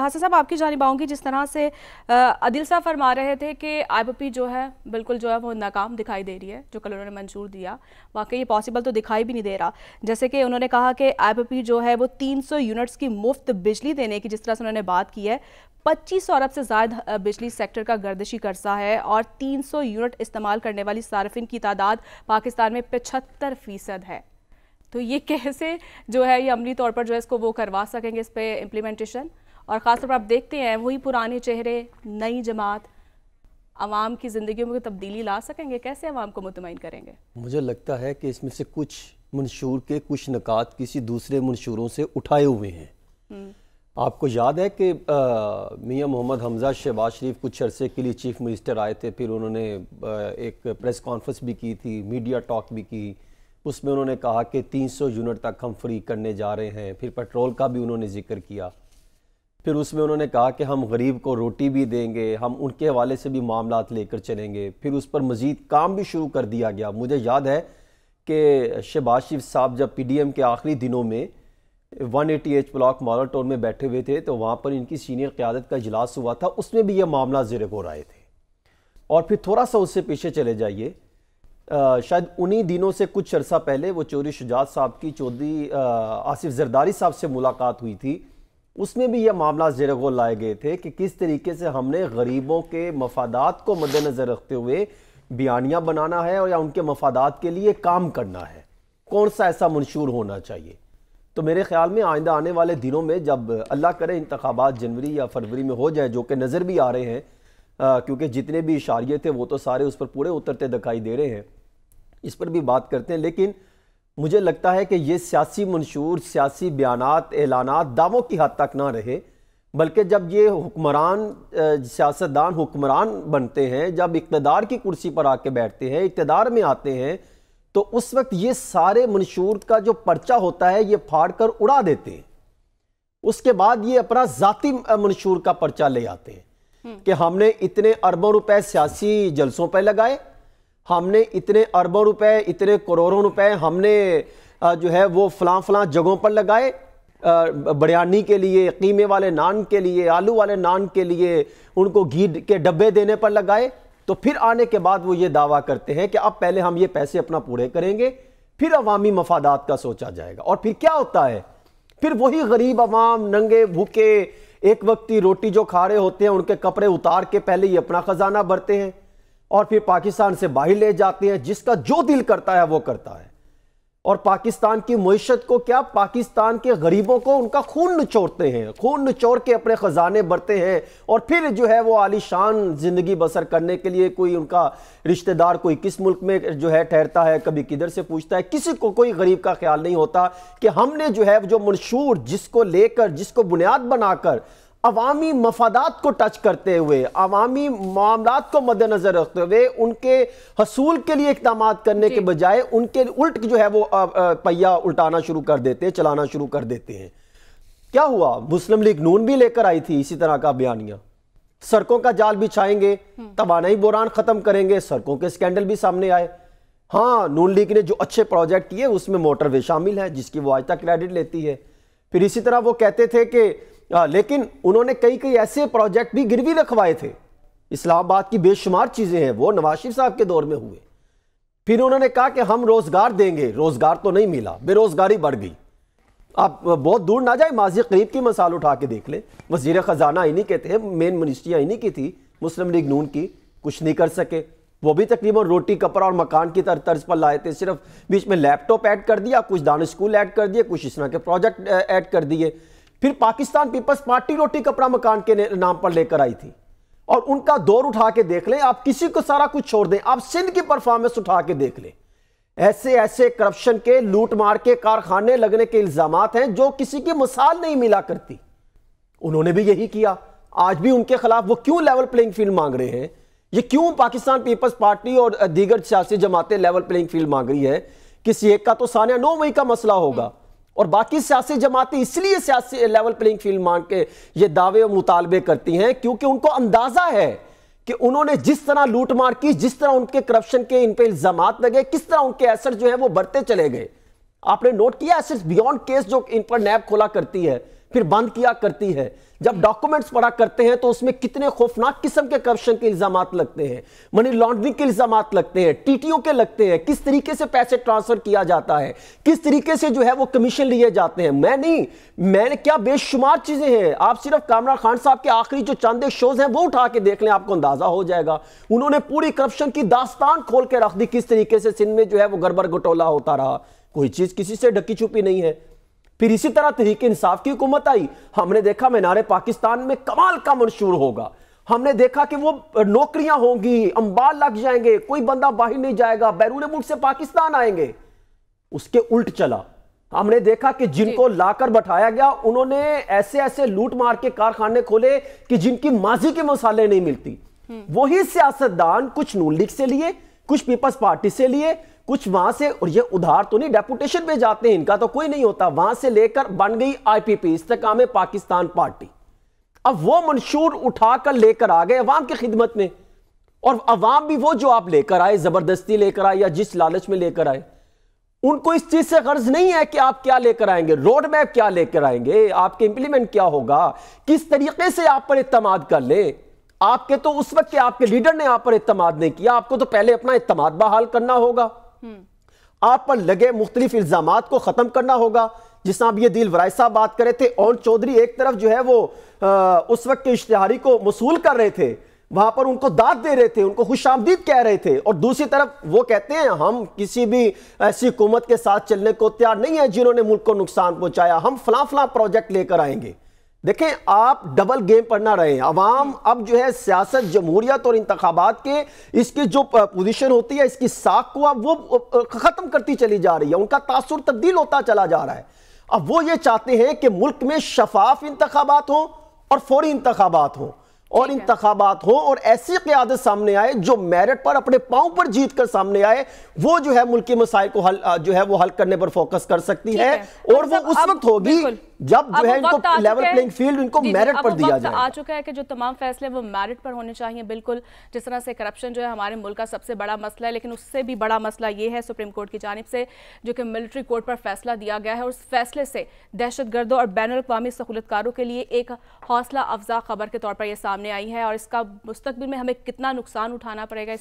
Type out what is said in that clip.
हासा साहब आपकी जानब आऊँगी जिस तरह से अदिल साहब फरमा रहे थे कि आईपीपी जो है बिल्कुल जो है वो नाकाम दिखाई दे रही है जो कल उन्होंने मंजूर दिया वाकई ये पॉसिबल तो दिखाई भी नहीं दे रहा जैसे कि उन्होंने कहा कि आईपीपी जो है वो 300 यूनिट्स की मुफ्त बिजली देने की जिस तरह से उन्होंने बात की है पच्चीस अरब से ज़्यादा बिजली सेक्टर का गर्दशी कर्जा है और तीन यूनिट इस्तेमाल करने वाली सार्फिन की तादाद पाकिस्तान में पचहत्तर फ़ीसद है तो ये कैसे जो है ये अमली तौर पर जो है इसको वो करवा सकेंगे इस पर इम्प्लीमेंटेशन और ख़ासतौर पर आप देखते हैं वही पुराने चेहरे नई जमात आवाम की ज़िंदगी में तब्दीली ला सकेंगे कैसे आवाम को मुतमिन करेंगे मुझे लगता है कि इसमें से कुछ मंशूर के कुछ नकात किसी दूसरे मंशूरों से उठाए हुए हैं हम्म। आपको याद है कि मियाँ मोहम्मद हमजा शहबाज शरीफ कुछ अरसे के लिए चीफ मिनिस्टर आए थे फिर उन्होंने आ, एक प्रेस कॉन्फ्रेंस भी की थी मीडिया टॉक भी की उसमें उन्होंने कहा कि 300 यूनिट तक हम फ्री करने जा रहे हैं फिर पेट्रोल का भी उन्होंने जिक्र किया फिर उसमें उन्होंने कहा कि हम गरीब को रोटी भी देंगे हम उनके हवाले से भी मामला लेकर चलेंगे फिर उस पर मज़ीद काम भी शुरू कर दिया गया मुझे याद है कि शहबाज शिफ साहब जब पी डी एम के आखिरी दिनों में वन एटी एच ब्लॉक टोल में बैठे हुए थे तो वहाँ पर इनकी सीनियर क़्यादत का इजलास हुआ था उसमें भी यह मामला जेर गोर आए थे और फिर थोड़ा सा उससे पीछे चले जाइए शायद उन्हीं दिनों से कुछ अरसा पहले वो चौधरी शुजात साहब की चौधरी आसिफ जरदारी साहब से मुलाकात हुई थी उसमें भी यह मामला जेर गोल लाए गए थे कि किस तरीके से हमने गरीबों के मफादात को मद्देनज़र रखते हुए बयानियाँ बनाना है और या उनके मफादात के लिए काम करना है कौन सा ऐसा मंशूर होना चाहिए तो मेरे ख्याल में आइंदा आने वाले दिनों में जब अल्लाह करे इंतबात जनवरी या फरवरी में हो जाए जो कि नज़र भी आ रहे हैं क्योंकि जितने भी इशारे थे वो तो सारे उस पर पूरे उतरते दिखाई दे रहे हैं इस पर भी बात करते हैं लेकिन मुझे लगता है कि ये सियासी मंशूर सियासी बयान ऐलाना दावों की हद तक ना रहे बल्कि जब ये हुक्मरान सियासतदान हुक्मरान बनते हैं जब इकतदार की कुर्सी पर आके बैठते हैं इकतदार में आते हैं तो उस वक्त ये सारे मंशूर का जो पर्चा होता है ये फाड़ कर उड़ा देते हैं उसके बाद ये अपना ज़ाती मंशूर का पर्चा ले आते हैं हम्म। कि हमने इतने अरबों रुपए सियासी जलसों पर लगाए हमने इतने अरबों रुपए इतने करोड़ों रुपए हमने जो है वो फलां फलां जगहों पर लगाए बिरयानी के लिए कीमे वाले नान के लिए आलू वाले नान के लिए उनको घी के डब्बे देने पर लगाए तो फिर आने के बाद वो ये दावा करते हैं कि अब पहले हम ये पैसे अपना पूरे करेंगे फिर अवामी मफादात का सोचा जाएगा और फिर क्या होता है फिर वही गरीब अवाम नंगे भूखे एक वक्त की रोटी जो खा रहे होते हैं उनके कपड़े उतार के पहले ही अपना खजाना भरते हैं और फिर पाकिस्तान से बाहर ले जाते हैं जिसका जो दिल करता है वो करता है और पाकिस्तान की मीशत को क्या पाकिस्तान के गरीबों को उनका खून चोरते हैं खून चोर के अपने ख़जाने बढ़ते हैं और फिर जो है वो आलिशान ज़िंदगी बसर करने के लिए कोई उनका रिश्तेदार कोई किस मुल्क में जो है ठहरता है कभी किधर से पूछता है किसी को कोई गरीब का ख्याल नहीं होता कि हमने जो है जो मंशूर जिसको लेकर जिसको बुनियाद बनाकर अवामी मफादात को टच करते हुए अवामी मामला को मद्देनजर रखते हुए उनके हसूल के लिए इकदाम करने के बजाय उनके उल्ट जो है वो पहिया उल्टाना शुरू कर देते हैं चलाना शुरू कर देते हैं क्या हुआ मुस्लिम लीग नून भी लेकर आई थी इसी तरह का बयानिया सड़कों का जाल बिछाएंगे हम्म। तबानाई बुरान ख़त्म करेंगे सड़कों के स्कैंडल भी सामने आए हाँ नून लीग ने जो अच्छे प्रोजेक्ट किए उसमें मोटरवे शामिल है जिसकी वो आज तक क्रेडिट लेती है फिर इसी तरह वो कहते थे कि आ, लेकिन उन्होंने कई कई ऐसे प्रोजेक्ट भी गिरवी रखवाए थे इस्लामाबाद की बेशुमार चीज़ें हैं वो नवाज शरीफ साहब के दौर में हुए फिर उन्होंने कहा कि हम रोज़गार देंगे रोज़गार तो नहीं मिला बेरोज़गारी बढ़ गई आप बहुत दूर ना जाए माजी करीब की मसाल उठा के देख लें वजीर ख़जाना इन्हीं के थे मेन मिनिस्ट्रियाँ इन्हीं की थी मुस्लिम लीग नून की कुछ नहीं कर सके वो भी तकरीबन रोटी कपड़ा और मकान की तर, तर्ज पर लाए थे सिर्फ बीच में लैपटॉप ऐड कर दिया कुछ दान स्कूल ऐड कर दिए कुछ इस तरह के प्रोजेक्ट ऐड कर दिए फिर पाकिस्तान पीपल्स पार्टी रोटी कपड़ा मकान के नाम पर लेकर आई थी और उनका दौर उठा के देख लें आप किसी को सारा कुछ छोड़ दें आप सिंध की परफॉर्मेंस उठा के देख लें ऐसे ऐसे करप्शन के लूट मार के कारखाने लगने के इल्जाम हैं जो किसी की मिसाल नहीं मिला करती उन्होंने भी यही किया आज भी उनके खिलाफ वो क्यों लेवल प्लेइंग फील्ड मांग रहे हैं ये क्यों पाकिस्तान पीपल्स पार्टी और दीगर सियासी जमातें लेवल प्लेइंग फील्ड मांग रही है किसी एक का तो सानिया नौ मई का मसला होगा और बाकी सियासी जमातें इसलिए सियासी लेवल प्लेइंग फील्ड मांग के ये दावे और मुतालबे करती हैं क्योंकि उनको अंदाजा है कि उन्होंने जिस तरह लूटमार की जिस तरह उनके करप्शन के इन पर इल्जाम लगे किस तरह उनके एसेट जो है वो बढ़ते चले गए आपने नोट किया एसेट्स बियॉन्ड केस जो इन पर नैब खोला करती है फिर बंद किया करती है जब डॉक्यूमेंट्स पढ़ा करते हैं तो उसमें कितने खौफनाक किस्म के करप्शन के इल्जाम लगते हैं मनी लॉन्ड्रिंग के इल्जाम लगते हैं टीटीओ के लगते हैं किस तरीके से पैसे ट्रांसफर किया जाता है किस तरीके से जो है वो कमीशन लिए जाते हैं मैं नहीं मैंने क्या बेशुमार चीजें हैं आप सिर्फ कामरान खान साहब के आखिरी जो चांदे शोज हैं वो उठा के देख लें आपको अंदाजा हो जाएगा उन्होंने पूरी करप्शन की दास्तान खोल के रख दी किस तरीके से सिंध में जो है वो गड़बड़ घटोला होता रहा कोई चीज किसी से ढकी छुपी नहीं है फिर इसी तरह तहरीक इंसाफ की हुकूमत आई हमने देखा मीनारे पाकिस्तान में कमाल का मंशूर होगा हमने देखा कि वो नौकरियां होंगी अंबार लग जाएंगे कोई बंदा बाहर नहीं जाएगा बैरून मुल्क से पाकिस्तान आएंगे उसके उल्ट चला हमने देखा कि जिनको लाकर बैठाया गया उन्होंने ऐसे ऐसे लूट मार के कारखाने खोले कि जिनकी माजी के मसाले नहीं मिलती हम्म। वही सियासतदान कुछ नून लीग से लिए कुछ पीपल्स पार्टी से लिए कुछ वहां से और ये उधार तो नहीं डेपुटेशन पे जाते हैं इनका तो कोई नहीं होता वहां से लेकर बन गई आईपीपी इस्तकाम पाकिस्तान पार्टी अब वो मंशूर उठाकर लेकर आ गए अवाम की खिदमत में और अवाम भी वो जो आप लेकर आए जबरदस्ती लेकर आए या जिस लालच में लेकर आए उनको इस चीज से गर्ज नहीं है कि आप क्या लेकर आएंगे रोड मैप क्या लेकर आएंगे आपके इंप्लीमेंट क्या होगा किस तरीके से आप पर इतम कर ले आपके तो उस वक्त के आपके लीडर ने आप पर इतम नहीं किया आपको तो पहले अपना इतमाद बहाल करना होगा आप पर लगे मुख्तलिफ इल्जाम को ख़त्म करना होगा जिस तरह ये दिल वराय साहब बात करे थे और चौधरी एक तरफ जो है वो आ, उस वक्त के इश्तहारी को मसूल कर रहे थे वहां पर उनको दाद दे रहे थे उनको खुश आमदीद कह रहे थे और दूसरी तरफ वो कहते हैं हम किसी भी ऐसी हुकूमत के साथ चलने को तैयार नहीं है जिन्होंने मुल्क को नुकसान पहुंचाया हम फला फला प्रोजेक्ट लेकर आएंगे देखें आप डबल गेम पर ना रहे अवाम अब जो है सियासत जमहूरियत और इंतबात के इसकी जो पोजीशन होती है इसकी साख को अब वो ख़त्म करती चली जा रही है उनका तासुर तब्दील होता चला जा रहा है अब वो ये चाहते हैं कि मुल्क में शफाफ इंतबात हों और फौरी इंतबात हों और इंतबात हो और ऐसी क्यादत सामने आए जो मेरिट पर अपने पाँव पर जीत कर सामने आए वो जो है मुल्की मसाइल को हल जो है वो हल करने पर फोकस कर सकती है, है तो और वो मतलब उस वक्त होगी जब जो है इनको लेवल प्लेइंग फील्ड इनको मेरिट पर दिया जाए आ चुका है कि जो तमाम फैसले वो मेरिट पर होने चाहिए बिल्कुल जिस तरह से करप्शन जो है हमारे मुल्क का सबसे बड़ा मसला है लेकिन उससे भी बड़ा मसला ये है सुप्रीम कोर्ट की जानब से जो कि मिलिट्री कोर्ट पर फैसला दिया गया है और उस फैसले से दहशत गर्दों और बैन अवी सहूलतकारों के लिए एक हौसला अफजा खबर के तौर पर यह सामने आई है और इसका मुस्तबिल में हमें कितना नुकसान उठाना पड़ेगा इस